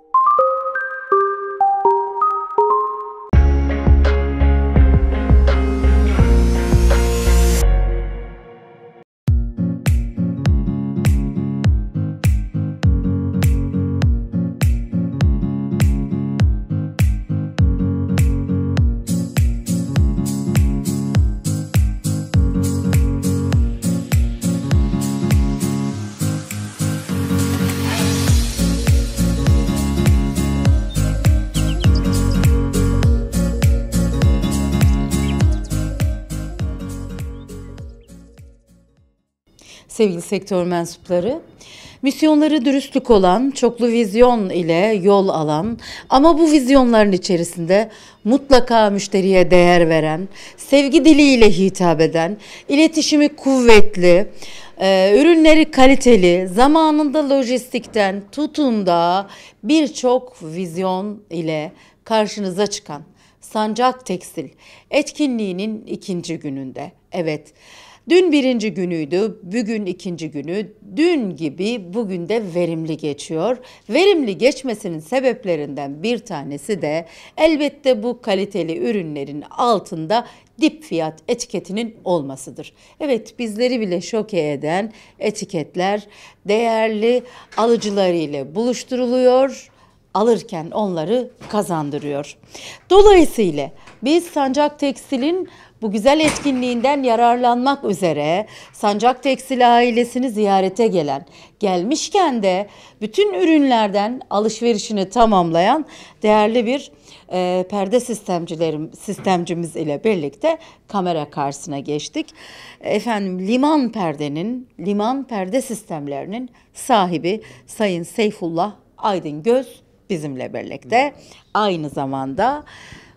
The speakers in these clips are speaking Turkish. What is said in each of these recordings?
you sevgili sektör mensupları. Misyonları dürüstlük olan, çoklu vizyon ile yol alan ama bu vizyonların içerisinde mutlaka müşteriye değer veren, sevgi diliyle hitap eden, iletişimi kuvvetli, e, ürünleri kaliteli, zamanında lojistikten tutun da birçok vizyon ile karşınıza çıkan Sancak Tekstil etkinliğinin ikinci gününde. Evet, Dün birinci günüydü, bugün ikinci günü, dün gibi bugün de verimli geçiyor. Verimli geçmesinin sebeplerinden bir tanesi de elbette bu kaliteli ürünlerin altında dip fiyat etiketinin olmasıdır. Evet bizleri bile şoke eden etiketler değerli alıcılarıyla buluşturuluyor alırken onları kazandırıyor. Dolayısıyla biz Sancak Tekstil'in bu güzel etkinliğinden yararlanmak üzere Sancak Tekstil ailesini ziyarete gelen, gelmişken de bütün ürünlerden alışverişini tamamlayan değerli bir e, perde sistemcilerim sistemcimiz ile birlikte kamera karşısına geçtik. Efendim liman perdenin, liman perde sistemlerinin sahibi Sayın Seyfullah Aydın Göz bizimle birlikte. Aynı zamanda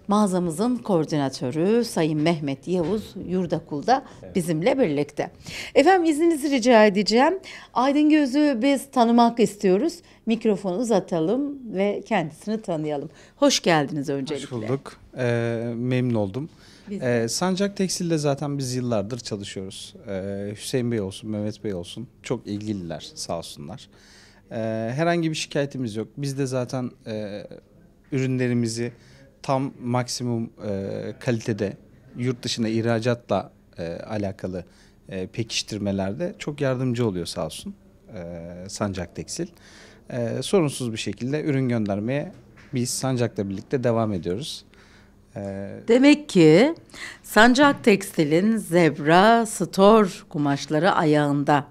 mağazamızın koordinatörü Sayın Mehmet Yavuz Yurdakul da bizimle birlikte. Efendim izninizi rica edeceğim. Aydın Göz'ü biz tanımak istiyoruz. Mikrofonu uzatalım ve kendisini tanıyalım. Hoş geldiniz öncelikle. Hoş bulduk. Ee, memnun oldum. Ee, Sancak Tekstil'de zaten biz yıllardır çalışıyoruz. Ee, Hüseyin Bey olsun, Mehmet Bey olsun çok ilgililer sağ olsunlar. Ee, herhangi bir şikayetimiz yok. Biz de zaten e, ürünlerimizi tam maksimum e, kalitede yurt dışına ihracatla e, alakalı e, pekiştirmelerde çok yardımcı oluyor sağ olsun e, Sancak Tekstil. E, sorunsuz bir şekilde ürün göndermeye biz Sancak'la birlikte devam ediyoruz. E, Demek ki Sancak Tekstil'in zebra, stor kumaşları ayağında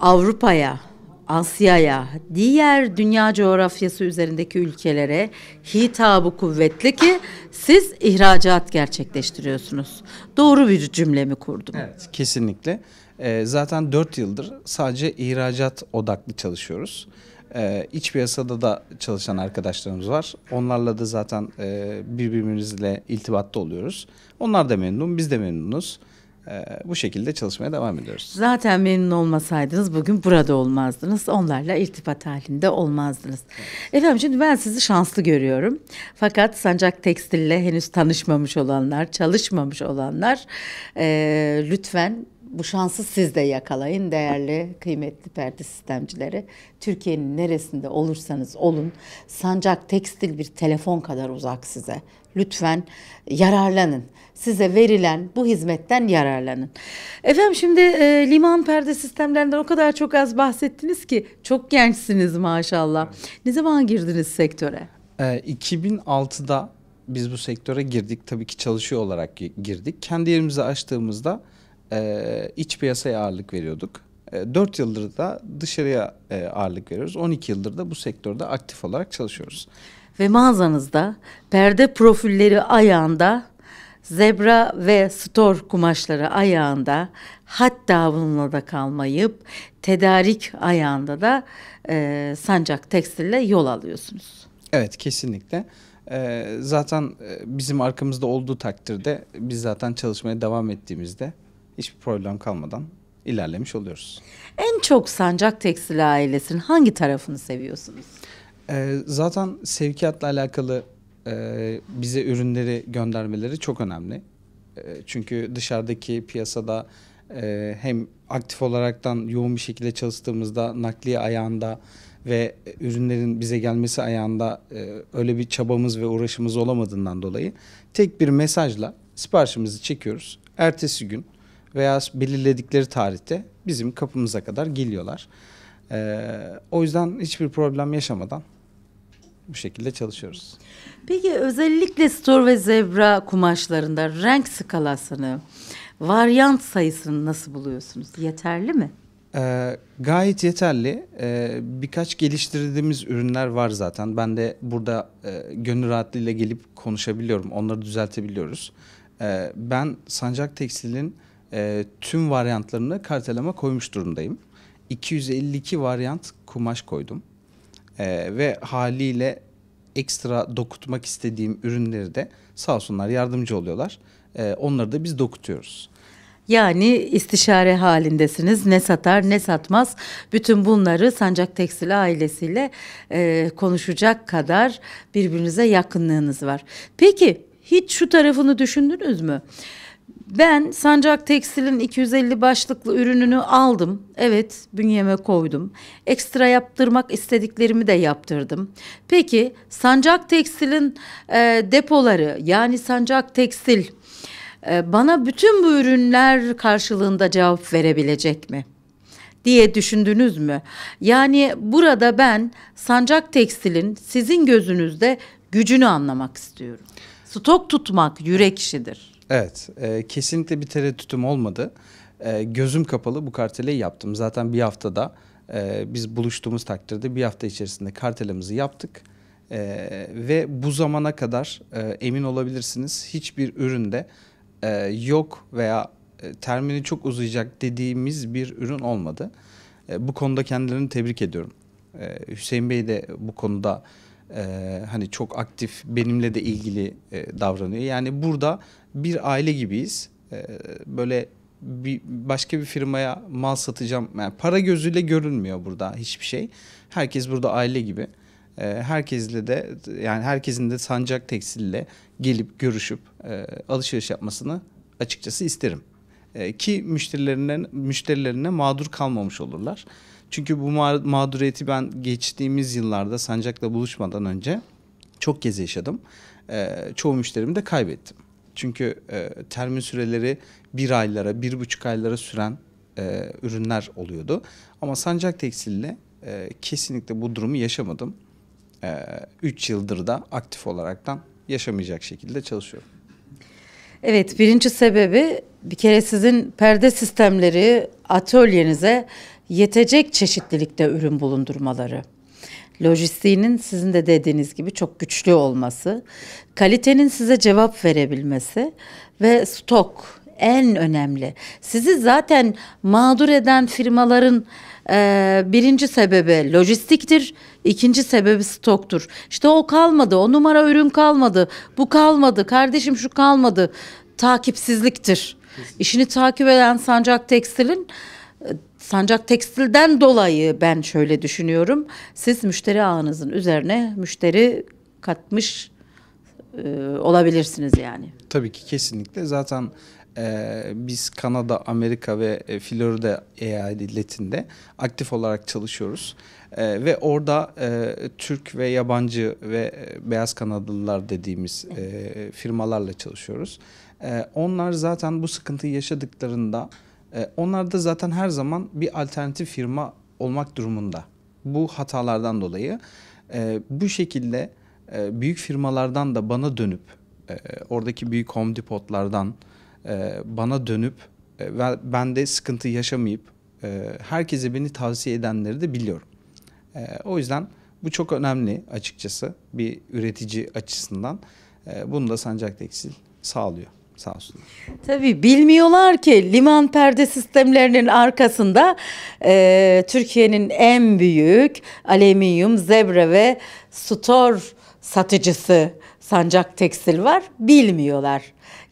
Avrupa'ya, Asya'ya, diğer dünya coğrafyası üzerindeki ülkelere hitabı kuvvetli ki siz ihracat gerçekleştiriyorsunuz. Doğru bir cümlemi kurdum. Evet, kesinlikle. E, zaten 4 yıldır sadece ihracat odaklı çalışıyoruz. E, iç piyasada da çalışan arkadaşlarımız var. Onlarla da zaten e, birbirimizle iltibatta oluyoruz. Onlar da memnun, biz de memnunuz e, bu şekilde çalışmaya devam ediyoruz. Zaten memnun olmasaydınız bugün burada olmazdınız. Onlarla irtibat halinde olmazdınız. Evet. Efendim şimdi ben sizi şanslı görüyorum. Fakat Sancak Tekstil'le henüz tanışmamış olanlar, çalışmamış olanlar e, lütfen bu şansı siz de yakalayın değerli kıymetli perde sistemcileri. Türkiye'nin neresinde olursanız olun sancak tekstil bir telefon kadar uzak size. Lütfen yararlanın. Size verilen bu hizmetten yararlanın. Efendim şimdi e, liman perde sistemlerinden o kadar çok az bahsettiniz ki çok gençsiniz maşallah. Ne zaman girdiniz sektöre? E, 2006'da biz bu sektöre girdik. Tabii ki çalışıyor olarak girdik. Kendi yerimizi açtığımızda e, iç piyasaya ağırlık veriyorduk. E, 4 yıldır da dışarıya e, ağırlık veriyoruz. 12 yıldır da bu sektörde aktif olarak çalışıyoruz. Ve mağazanızda perde profilleri ayağında zebra ve stor kumaşları ayağında hatta bununla da kalmayıp tedarik ayağında da e, sancak tekstille yol alıyorsunuz. Evet kesinlikle. E, zaten e, bizim arkamızda olduğu takdirde biz zaten çalışmaya devam ettiğimizde hiçbir problem kalmadan ilerlemiş oluyoruz. En çok Sancak Tekstil ailesinin hangi tarafını seviyorsunuz? Ee, zaten sevkiyatla alakalı e, bize ürünleri göndermeleri çok önemli. E, çünkü dışarıdaki piyasada e, hem aktif olaraktan yoğun bir şekilde çalıştığımızda nakliye ayağında ve ürünlerin bize gelmesi ayağında e, öyle bir çabamız ve uğraşımız olamadığından dolayı tek bir mesajla siparişimizi çekiyoruz. Ertesi gün veya belirledikleri tarihte bizim kapımıza kadar geliyorlar. Ee, o yüzden hiçbir problem yaşamadan bu şekilde çalışıyoruz. Peki özellikle store ve zebra kumaşlarında renk skalasını, varyant sayısını nasıl buluyorsunuz? Yeterli mi? Ee, gayet yeterli. Ee, birkaç geliştirdiğimiz ürünler var zaten. Ben de burada e, gönül rahatlığıyla gelip konuşabiliyorum. Onları düzeltebiliyoruz. Ee, ben Sancak Tekstil'in e, tüm varyantlarını kartelama koymuş durumdayım. 252 varyant kumaş koydum. E, ve haliyle ekstra dokutmak istediğim ürünleri de sağ olsunlar yardımcı oluyorlar. E, onları da biz dokutuyoruz. Yani istişare halindesiniz. Ne satar ne satmaz. Bütün bunları Sancak Tekstil ailesiyle e, konuşacak kadar birbirinize yakınlığınız var. Peki hiç şu tarafını düşündünüz mü? Ben Sancak Tekstil'in 250 başlıklı ürününü aldım. Evet, bünyeme koydum. Ekstra yaptırmak istediklerimi de yaptırdım. Peki Sancak Tekstil'in e, depoları yani Sancak Tekstil e, bana bütün bu ürünler karşılığında cevap verebilecek mi? diye düşündünüz mü? Yani burada ben Sancak Tekstil'in sizin gözünüzde gücünü anlamak istiyorum. Stok tutmak yürek işidir. Evet, e, kesinlikle bir tereddütüm olmadı. E, gözüm kapalı bu karteleyi yaptım. Zaten bir haftada e, biz buluştuğumuz takdirde bir hafta içerisinde kartelimizi yaptık. E, ve bu zamana kadar e, emin olabilirsiniz hiçbir üründe e, yok veya e, termini çok uzayacak dediğimiz bir ürün olmadı. E, bu konuda kendilerini tebrik ediyorum. E, Hüseyin Bey de bu konuda e, hani çok aktif benimle de ilgili e, davranıyor. Yani burada bir aile gibiyiz. E, böyle bir başka bir firmaya mal satacağım. Yani para gözüyle görünmüyor burada hiçbir şey. Herkes burada aile gibi. E, herkesle de yani herkesin de sancak tekstille gelip görüşüp e, alışveriş yapmasını açıkçası isterim. E, ki müşterilerine müşterilerine mağdur kalmamış olurlar. Çünkü bu mağduriyeti ben geçtiğimiz yıllarda Sancak'la buluşmadan önce çok kez yaşadım. E, çoğu müşterimi de kaybettim. Çünkü e, termin süreleri bir aylara, bir buçuk aylara süren e, ürünler oluyordu. Ama Sancak Tekstil'le e, kesinlikle bu durumu yaşamadım. 3 e, yıldır da aktif olaraktan yaşamayacak şekilde çalışıyorum. Evet birinci sebebi bir kere sizin perde sistemleri atölyenize yetecek çeşitlilikte ürün bulundurmaları lojistiğinin sizin de dediğiniz gibi çok güçlü olması, kalitenin size cevap verebilmesi ve stok en önemli. Sizi zaten mağdur eden firmaların e, birinci sebebi lojistiktir, ikinci sebebi stoktur. İşte o kalmadı, o numara ürün kalmadı, bu kalmadı, kardeşim şu kalmadı, takipsizliktir. İşini takip eden Sancak Tekstil'in Sancak Tekstil'den dolayı ben şöyle düşünüyorum. Siz müşteri ağınızın üzerine müşteri katmış e, olabilirsiniz yani. Tabii ki kesinlikle. Zaten e, biz Kanada, Amerika ve e, Florida eyaletinde aktif olarak çalışıyoruz. E, ve orada e, Türk ve yabancı ve e, beyaz Kanadalılar dediğimiz e, firmalarla çalışıyoruz. E, onlar zaten bu sıkıntıyı yaşadıklarında e, onlar da zaten her zaman bir alternatif firma olmak durumunda. Bu hatalardan dolayı e, bu şekilde e, büyük firmalardan da bana dönüp oradaki büyük home depotlardan bana dönüp ve ben de sıkıntı yaşamayıp herkese beni tavsiye edenleri de biliyorum. O yüzden bu çok önemli açıkçası bir üretici açısından. Bunu da Sancak Tekstil sağlıyor sağ olsunlar. Tabii bilmiyorlar ki liman perde sistemlerinin arkasında e, Türkiye'nin en büyük alüminyum, zebra ve stor satıcısı Sancak Tekstil var. Bilmiyorlar.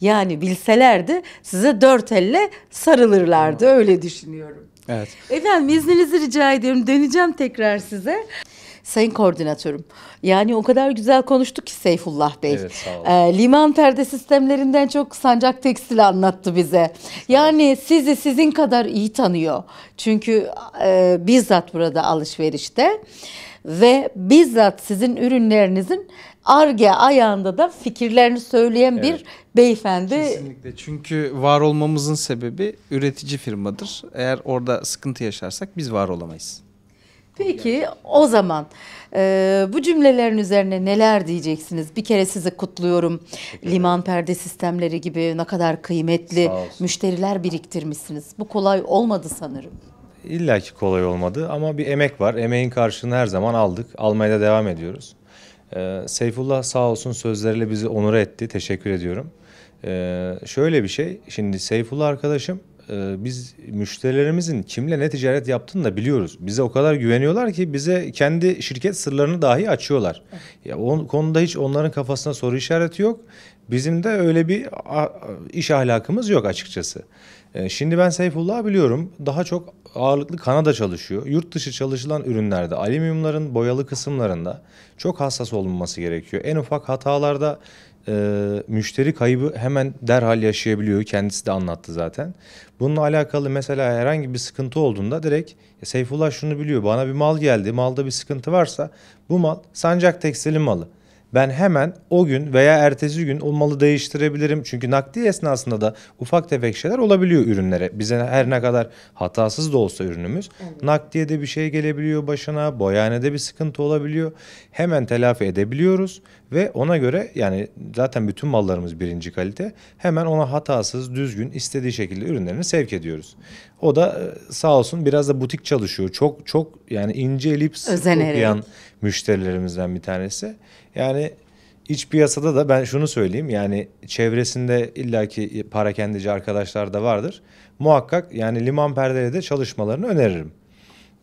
Yani bilselerdi size dört elle sarılırlardı öyle düşünüyorum. Evet. Efendim izninizi rica ediyorum. Döneceğim tekrar size. Sayın koordinatörüm. Yani o kadar güzel konuştuk ki Seyfullah Bey. Evet, sağ olun. E, liman perde sistemlerinden çok sancak tekstil anlattı bize. Yani sizi sizin kadar iyi tanıyor. Çünkü e, bizzat burada alışverişte ve bizzat sizin ürünlerinizin ARGE ayağında da fikirlerini söyleyen evet. bir beyefendi. Kesinlikle çünkü var olmamızın sebebi üretici firmadır. Eğer orada sıkıntı yaşarsak biz var olamayız. Peki o zaman e, bu cümlelerin üzerine neler diyeceksiniz? Bir kere sizi kutluyorum. Liman perde sistemleri gibi ne kadar kıymetli müşteriler biriktirmişsiniz. Bu kolay olmadı sanırım. İlla ki kolay olmadı ama bir emek var. Emeğin karşılığını her zaman aldık. Almaya da devam ediyoruz. Ee, Seyfullah sağ olsun sözleriyle bizi onur etti. Teşekkür ediyorum. Ee, şöyle bir şey. Şimdi Seyfullah arkadaşım e, biz müşterilerimizin kimle ne ticaret yaptığını da biliyoruz. Bize o kadar güveniyorlar ki bize kendi şirket sırlarını dahi açıyorlar. Ya o konuda hiç onların kafasına soru işareti yok. Bizim de öyle bir iş ahlakımız yok açıkçası. E, şimdi ben Seyfullah biliyorum. Daha çok ağırlıklı Kanada çalışıyor. Yurt dışı çalışılan ürünlerde, alüminyumların boyalı kısımlarında çok hassas olunması gerekiyor. En ufak hatalarda e, müşteri kaybı hemen derhal yaşayabiliyor. Kendisi de anlattı zaten. Bununla alakalı mesela herhangi bir sıkıntı olduğunda direkt Seyfullah şunu biliyor. Bana bir mal geldi. Malda bir sıkıntı varsa bu mal Sancak Tekstil'in malı. Ben hemen o gün veya ertesi gün o malı değiştirebilirim. Çünkü nakdi esnasında da ufak tefek şeyler olabiliyor ürünlere. Bize her ne kadar hatasız da olsa ürünümüz. Evet. de bir şey gelebiliyor başına, boyanede bir sıkıntı olabiliyor. Hemen telafi edebiliyoruz ve ona göre yani zaten bütün mallarımız birinci kalite. Hemen ona hatasız, düzgün, istediği şekilde ürünlerini sevk ediyoruz. O da e, sağ olsun biraz da butik çalışıyor. Çok çok yani ince elips Özenerek. okuyan müşterilerimizden bir tanesi. Yani iç piyasada da ben şunu söyleyeyim yani çevresinde illaki kendici arkadaşlar da vardır. Muhakkak yani liman perdede de çalışmalarını öneririm.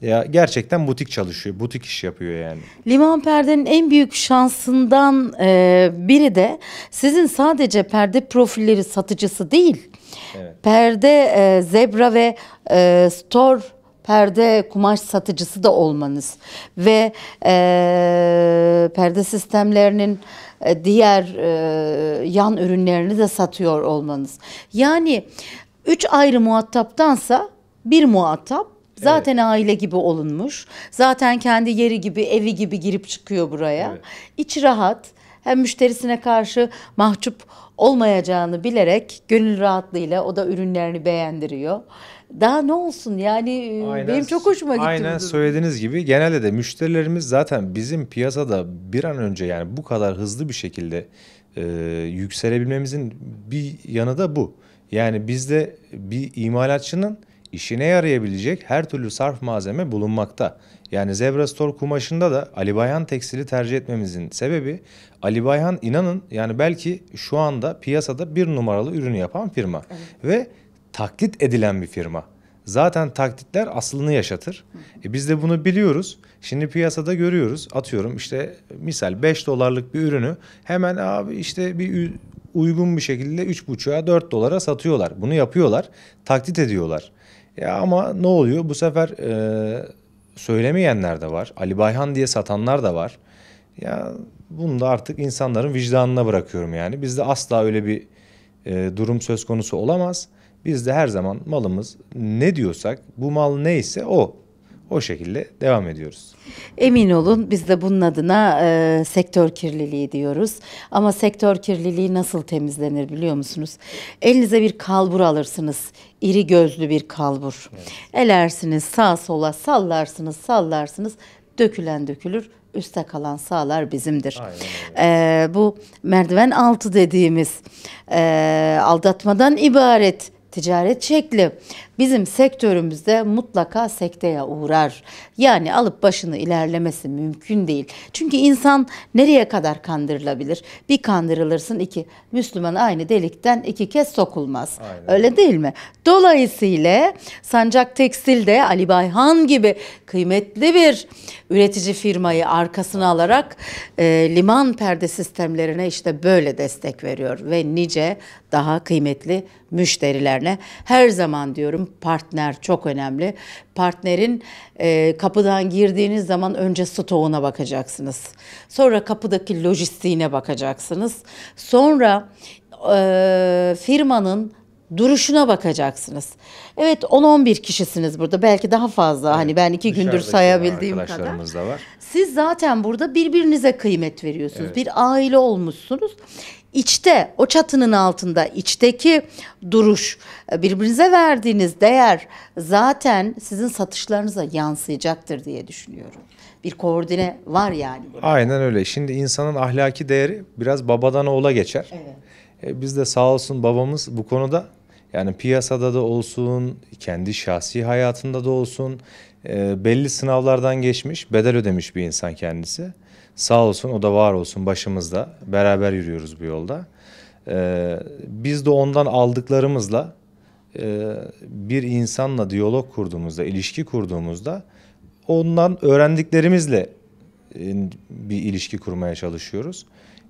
Ya gerçekten butik çalışıyor, butik iş yapıyor yani. Liman Perde'nin en büyük şansından e, biri de sizin sadece perde profilleri satıcısı değil. Evet. Perde, e, zebra ve e, store perde kumaş satıcısı da olmanız ve e, perde sistemlerinin e, diğer e, yan ürünlerini de satıyor olmanız. Yani üç ayrı muhataptansa bir muhatap Zaten evet. aile gibi olunmuş. Zaten kendi yeri gibi, evi gibi girip çıkıyor buraya. Evet. İç rahat. Hem müşterisine karşı mahcup olmayacağını bilerek gönül rahatlığıyla o da ürünlerini beğendiriyor. Daha ne olsun yani e, aynen, benim çok hoşuma gitti. Aynen söylediğiniz gibi genelde de müşterilerimiz zaten bizim piyasada bir an önce yani bu kadar hızlı bir şekilde e, yükselebilmemizin bir yanı da bu. Yani bizde bir imalatçının işine yarayabilecek her türlü sarf malzeme bulunmakta. Yani Zebra Store kumaşında da Ali Bayhan tekstili tercih etmemizin sebebi Ali Bayhan inanın yani belki şu anda piyasada bir numaralı ürünü yapan firma evet. ve taklit edilen bir firma. Zaten taklitler aslını yaşatır. E biz de bunu biliyoruz. Şimdi piyasada görüyoruz. Atıyorum işte misal 5 dolarlık bir ürünü hemen abi işte bir uygun bir şekilde 3,5'a 4 dolara satıyorlar. Bunu yapıyorlar. Taklit ediyorlar. Ya ama ne oluyor? Bu sefer e, söylemeyenler de var. Ali Bayhan diye satanlar da var. Ya bunu da artık insanların vicdanına bırakıyorum yani. Bizde asla öyle bir e, durum söz konusu olamaz. Bizde her zaman malımız ne diyorsak bu mal neyse o o şekilde devam ediyoruz. Emin olun biz de bunun adına e, sektör kirliliği diyoruz. Ama sektör kirliliği nasıl temizlenir biliyor musunuz? Elinize bir kalbur alırsınız. İri gözlü bir kalbur. Evet. Elersiniz sağa sola sallarsınız sallarsınız. Dökülen dökülür, üste kalan sağlar bizimdir. Aynen. Ee, bu merdiven altı dediğimiz e, aldatmadan ibaret ticaret şekli bizim sektörümüzde mutlaka sekteye uğrar. Yani alıp başını ilerlemesi mümkün değil. Çünkü insan nereye kadar kandırılabilir? Bir kandırılırsın iki. Müslüman aynı delikten iki kez sokulmaz. Aynen. Öyle değil mi? Dolayısıyla Sancak Tekstil'de Ali Bayhan gibi kıymetli bir üretici firmayı arkasına alarak e, liman perde sistemlerine işte böyle destek veriyor ve nice daha kıymetli müşterilerine her zaman diyorum Partner çok önemli. Partnerin e, kapıdan girdiğiniz zaman önce stoğuna bakacaksınız. Sonra kapıdaki lojistiğine bakacaksınız. Sonra e, firmanın duruşuna bakacaksınız. Evet 10-11 kişisiniz burada belki daha fazla hani evet, hani ben iki gündür sayabildiğim kadar. Da var. Siz zaten burada birbirinize kıymet veriyorsunuz. Evet. Bir aile olmuşsunuz içte o çatının altında içteki duruş e, birbirinize verdiğiniz değer zaten sizin satışlarınıza yansıyacaktır diye düşünüyorum. Bir koordine var yani. Aynen öyle. Şimdi insanın ahlaki değeri biraz babadan oğula geçer. Evet. E, biz de sağ olsun babamız bu konuda yani piyasada da olsun, kendi şahsi hayatında da olsun e, belli sınavlardan geçmiş, bedel ödemiş bir insan kendisi. Sağ olsun o da var olsun başımızda. Beraber yürüyoruz bu yolda. Ee, biz de ondan aldıklarımızla e, bir insanla diyalog kurduğumuzda, ilişki kurduğumuzda ondan öğrendiklerimizle e, bir ilişki kurmaya çalışıyoruz.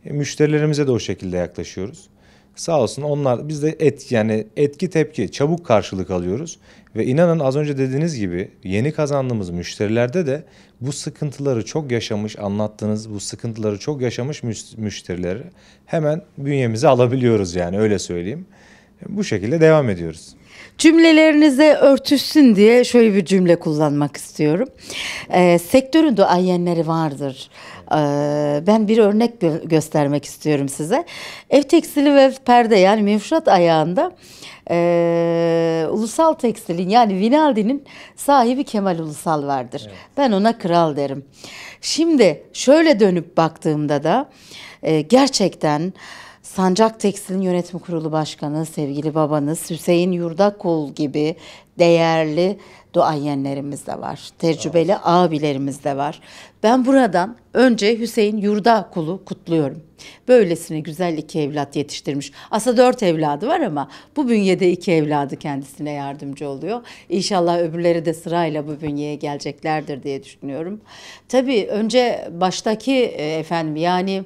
E, müşterilerimize de o şekilde yaklaşıyoruz. Sağ olsun onlar biz de et yani etki tepki çabuk karşılık alıyoruz ve inanın az önce dediğiniz gibi yeni kazandığımız müşterilerde de bu sıkıntıları çok yaşamış anlattığınız bu sıkıntıları çok yaşamış müşterileri hemen bünyemize alabiliyoruz yani öyle söyleyeyim. Bu şekilde devam ediyoruz. Cümlelerinize örtüşsün diye şöyle bir cümle kullanmak istiyorum. E, sektörün duayenleri vardır. Ee, ben bir örnek gö göstermek istiyorum size. Ev tekstili ve perde yani mevşuat ayağında e, Ulusal Tekstil'in yani Vinaldi'nin sahibi Kemal Ulusal vardır. Evet. Ben ona kral derim. Şimdi şöyle dönüp baktığımda da e, gerçekten... Sancak Tekstil'in yönetim kurulu başkanı, sevgili babanız Hüseyin Yurdakol gibi değerli duayenlerimiz de var. Tecrübeli evet. abilerimiz de var. Ben buradan önce Hüseyin Yurda kulu kutluyorum. Böylesine güzel iki evlat yetiştirmiş. asa dört evladı var ama bu bünyede iki evladı kendisine yardımcı oluyor. İnşallah öbürleri de sırayla bu bünyeye geleceklerdir diye düşünüyorum. Tabii önce baştaki e, efendim yani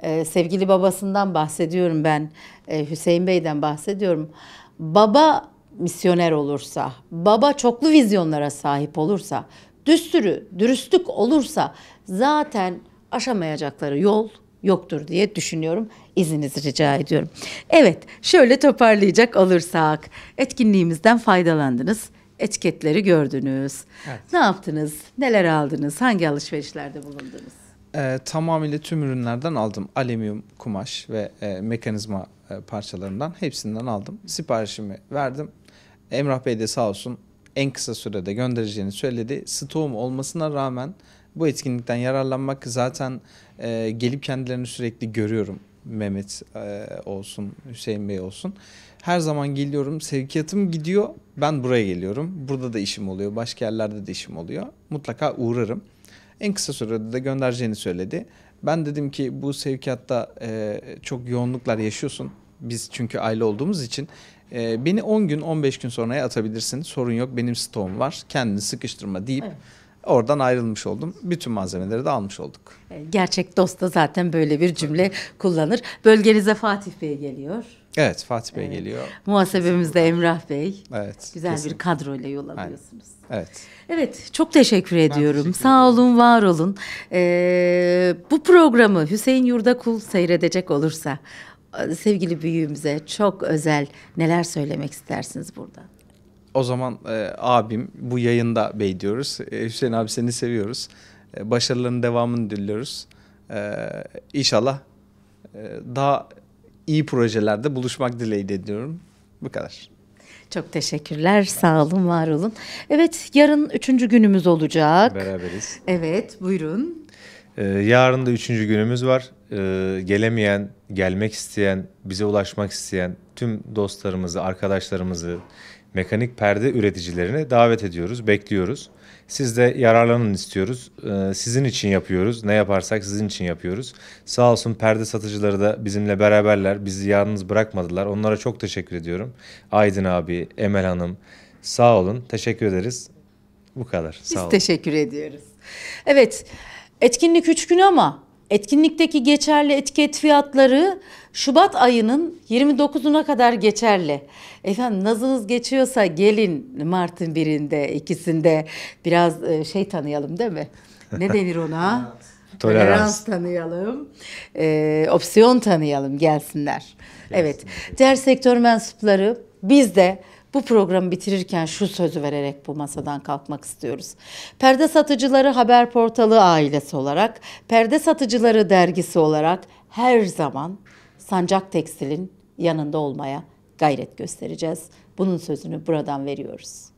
e, sevgili babasından bahsediyorum ben. E, Hüseyin Bey'den bahsediyorum. Baba misyoner olursa, baba çoklu vizyonlara sahip olursa, düstürü, dürüstlük olursa zaten aşamayacakları yol yoktur diye düşünüyorum. İzninizi rica ediyorum. Evet, şöyle toparlayacak olursak etkinliğimizden faydalandınız. Etiketleri gördünüz. Evet. Ne yaptınız? Neler aldınız? Hangi alışverişlerde bulundunuz? Ee, tamamıyla tüm ürünlerden aldım. Alüminyum, kumaş ve e, mekanizma e, parçalarından hepsinden aldım. Siparişimi verdim. Emrah Bey de sağ olsun en kısa sürede göndereceğini söyledi. Stoğum olmasına rağmen bu etkinlikten yararlanmak zaten e, gelip kendilerini sürekli görüyorum. Mehmet e, olsun, Hüseyin Bey olsun. Her zaman geliyorum, sevkiyatım gidiyor, ben buraya geliyorum. Burada da işim oluyor, başka yerlerde de işim oluyor. Mutlaka uğrarım. En kısa sürede de göndereceğini söyledi. Ben dedim ki bu sevkiyatta e, çok yoğunluklar yaşıyorsun. Biz çünkü aile olduğumuz için e, beni 10 gün 15 gün sonraya atabilirsin sorun yok benim stoğum var kendini sıkıştırma deyip evet. Oradan ayrılmış oldum. Bütün malzemeleri de almış olduk. Ee, gerçek dost da zaten böyle bir cümle kullanır. Bölgenize Fatih Bey geliyor. Evet Fatih Bey evet. geliyor. de Emrah Bey. Evet. Güzel kesinlikle. bir kadroyla yol alıyorsunuz. Evet. Evet çok teşekkür ediyorum. Teşekkür Sağ olun var olun. Ee, bu programı Hüseyin Yurdakul seyredecek olursa sevgili büyüğümüze çok özel neler söylemek istersiniz burada? O zaman e, abim bu yayında bey diyoruz. E, Hüseyin abi seni seviyoruz. E, başarılarının devamını diliyoruz. E, inşallah e, daha iyi projelerde buluşmak dileğiyle diyorum. Bu kadar. Çok teşekkürler. Sağ olun, var olun. Evet, yarın üçüncü günümüz olacak. Beraberiz. Evet, buyurun. Ee, yarın da üçüncü günümüz var e, gelemeyen, gelmek isteyen, bize ulaşmak isteyen tüm dostlarımızı, arkadaşlarımızı, mekanik perde üreticilerini davet ediyoruz, bekliyoruz. Siz de yararlanın istiyoruz. Ee, sizin için yapıyoruz. Ne yaparsak sizin için yapıyoruz. Sağ olsun perde satıcıları da bizimle beraberler. Bizi yalnız bırakmadılar. Onlara çok teşekkür ediyorum. Aydın abi, Emel Hanım sağ olun. Teşekkür ederiz. Bu kadar. Sağ Biz olun. teşekkür ediyoruz. Evet. Etkinlik üç gün ama Etkinlikteki geçerli etiket fiyatları Şubat ayının 29'una kadar geçerli. Efendim nazınız geçiyorsa gelin Mart'ın birinde, ikisinde biraz e, şey tanıyalım değil mi? Ne denir ona? Tolerans. Tolerans tanıyalım, e, opsiyon tanıyalım gelsinler. gelsinler. Evet, diğer sektör mensupları biz de bu programı bitirirken şu sözü vererek bu masadan kalkmak istiyoruz. Perde Satıcıları Haber Portalı ailesi olarak, Perde Satıcıları dergisi olarak her zaman Sancak Tekstil'in yanında olmaya gayret göstereceğiz. Bunun sözünü buradan veriyoruz.